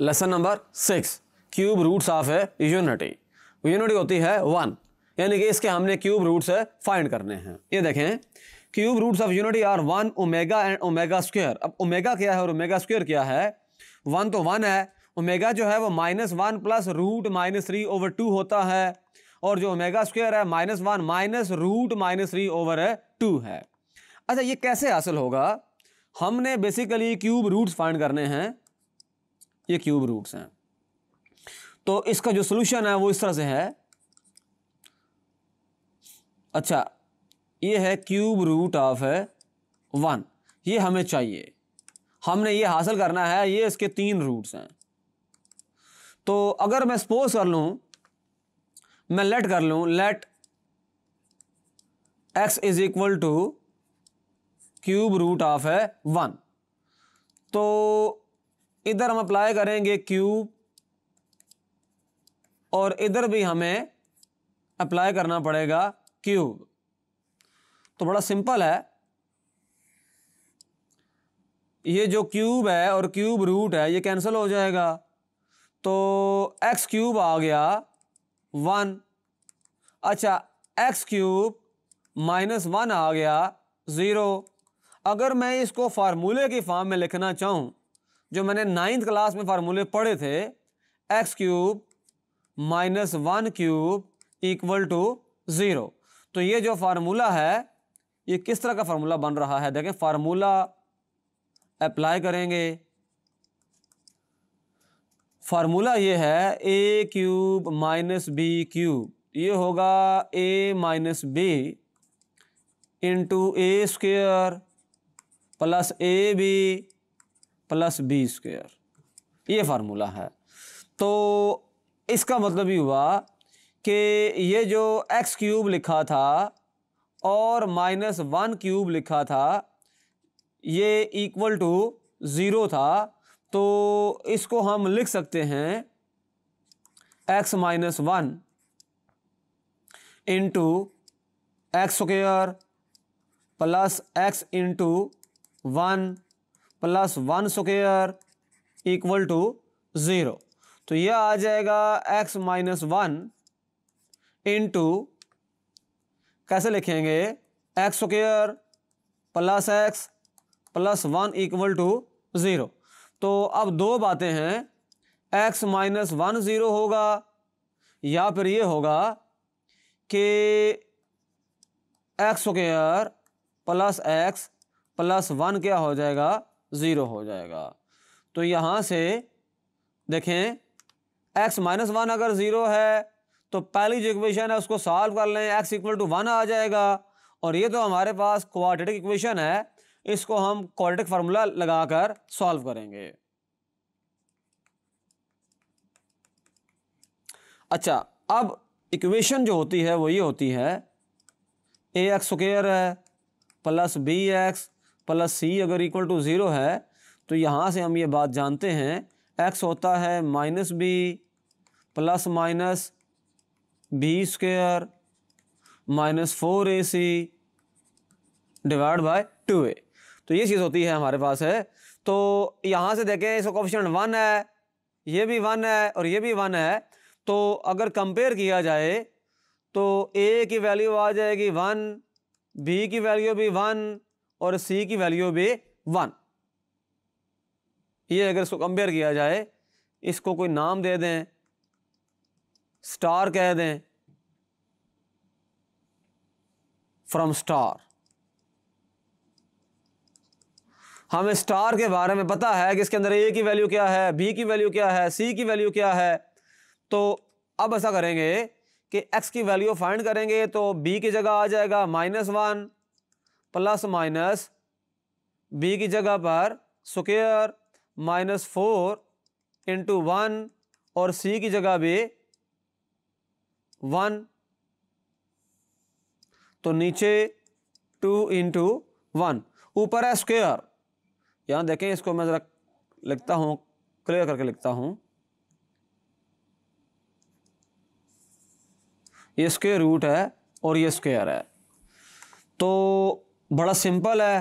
lesson number six cube roots of a unity unity होती है one यानी कि इसके हमने क्यूब रूट्स फाइंड करने हैं ये देखें cube roots of unity are one omega and omega square अब ओमेगा क्या है और ओमेगा स्क्वायर क्या है वन तो वन है ओमेगा जो है वो minus one plus root minus three over two होता है और जो ओमेगा स्क्वायर है minus one minus root minus three over two है अच्छा ये कैसे हासिल होगा हमने बेसिकली क्यूब रूट्स फाइंड करने हैं ये क्यूब रूट्स हैं तो इसका जो सोल्यूशन है वो इस तरह से है अच्छा ये है क्यूब रूट ऑफ वन ये हमें चाहिए हमने ये हासिल करना है ये इसके तीन रूट्स हैं तो अगर मैं सपोज कर लूँ मैं लेट कर लूँ let X is equal to cube root of है वन तो इधर हम अप्लाई करेंगे क्यूब और इधर भी हमें अप्लाई करना पड़ेगा क्यूब तो बड़ा सिंपल है ये जो क्यूब है और क्यूब रूट है ये कैंसिल हो जाएगा तो एक्स क्यूब आ गया वन अच्छा एक्स क्यूब माइनस वन आ गया ज़ीरो अगर मैं इसको फार्मूले की फॉर्म में लिखना चाहूँ जो मैंने नाइन्थ क्लास में फार्मूले पढ़े थे X cube minus one cube equal to zero तो ये जो फार्मूला है ये किस तरह का फार्मूला बन रहा है देखें फार्मूला अप्लाई करेंगे फार्मूला ये है A cube minus B cube ये होगा A minus B into A square plus A B plus B square ये फार्मूला है तो इसका मतलब ये हुआ कि ये जो एक्स क्यूब लिखा था और माइनस वन क्यूब लिखा था ये इक्वल टू ज़ीरो था तो इसको हम लिख सकते हैं X minus one into X square plus X into one plus one square equal to zero तो यह आ जाएगा एक्स माइनस वन इंटू कैसे लिखेंगे X square plus X plus one equal to zero तो अब दो बातें हैं एक्स माइनस वन ज़ीरो होगा या फिर ये होगा कि X square plus X plus one क्या हो जाएगा ज़ीरो हो जाएगा तो यहाँ से देखें एक्स माइनस वन अगर ज़ीरो है तो पहली जो इक्वेशन है उसको सॉल्व कर लें एक्स इक्वल टू वन आ जाएगा और ये तो हमारे पास क्वाड्रेटिक इक्वेशन है इसको हम क्वाड्रेटिक फार्मूला लगाकर सॉल्व करेंगे अच्छा अब इक्वेशन जो होती है वो ये होती है ए एक्स स्क्र है plus B X plus C अगर इक्वल टू ज़ीरो है तो यहाँ से हम ये बात जानते हैं एक्स होता है minus B plus minus B square minus four A C divide by two A तो ये चीज़ होती है हमारे पास है तो यहाँ से देखें इसका ऑप्शन वन है ये भी वन है और ये भी वन है तो अगर कंपेयर किया जाए तो ए की वैल्यू आ जाएगी वन बी की वैल्यू भी वन और सी की वैल्यू भी वन ये अगर इसको कंपेयर किया जाए इसको कोई नाम दे दें स्टार कह दें फ्रॉम स्टार हमें स्टार के बारे में पता है कि इसके अंदर ए की वैल्यू क्या है बी की वैल्यू क्या है सी की वैल्यू क्या है तो अब ऐसा करेंगे कि एक्स की वैल्यू फाइंड करेंगे तो बी की जगह आ जाएगा minus one plus minus B की जगह पर square minus four into one और सी की जगह भी वन तो नीचे टू इंटू वन ऊपर है स्क्वेयर यहाँ देखें इसको मैं ज़रा लिखता हूँ क्लियर करके लिखता हूँ ये स्क्वेयर रूट है और ये स्क्वेयर है तो बड़ा सिंपल है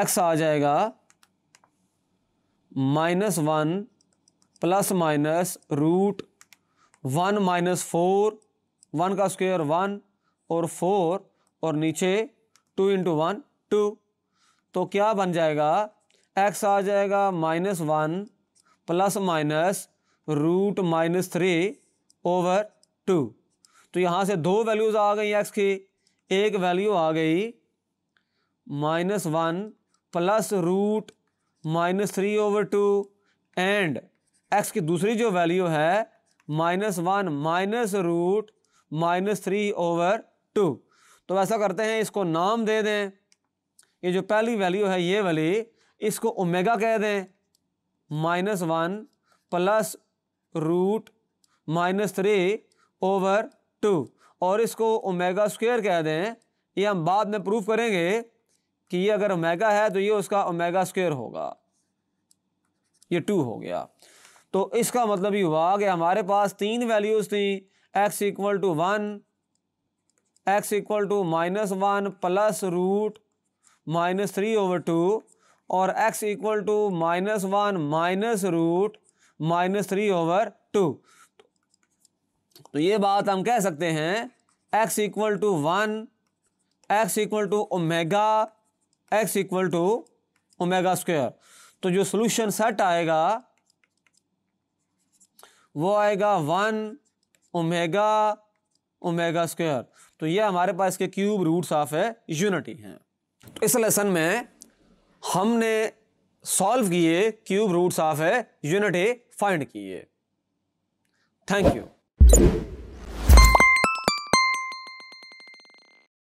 एक्स आ जाएगा minus one plus minus root one minus four one का स्क्वायर वन और फोर और नीचे टू इंटू वन टू तो क्या बन जाएगा एक्स आ जाएगा minus one plus minus root minus three over two तो यहाँ से दो वैल्यूज़ आ गई एक्स की एक वैल्यू आ गई minus one plus root minus three over two and X की दूसरी जो वैल्यू है minus one minus root minus three over two तो ऐसा करते हैं इसको नाम दे दें ये जो पहली वैल्यू है ये वाली इसको ओमेगा कह दें minus one plus root minus three over two और इसको ओमेगा स्क्वायर कह दें ये हम बाद में प्रूव करेंगे कि ये अगर ओमेगा है तो ये उसका ओमेगा स्क्वायर होगा ये टू हो गया तो इसका मतलब ये हुआ कि हमारे पास तीन वैल्यूज़ थी X equal to one X equal to minus one plus root minus three over two और X equal to minus one minus root minus three over two तो ये बात हम कह सकते हैं X equal to one X equal to omega X equal to omega square तो जो सोल्यूशन सेट आएगा वो आएगा वन ओमेगा ओमेगा स्क्वेयर तो ये हमारे पास के क्यूब रूट्स ऑफ है यूनिटी हैं तो इस लेसन में हमने सॉल्व किए क्यूब रूट्स ऑफ है यूनिटी फाइंड किए थैंक यू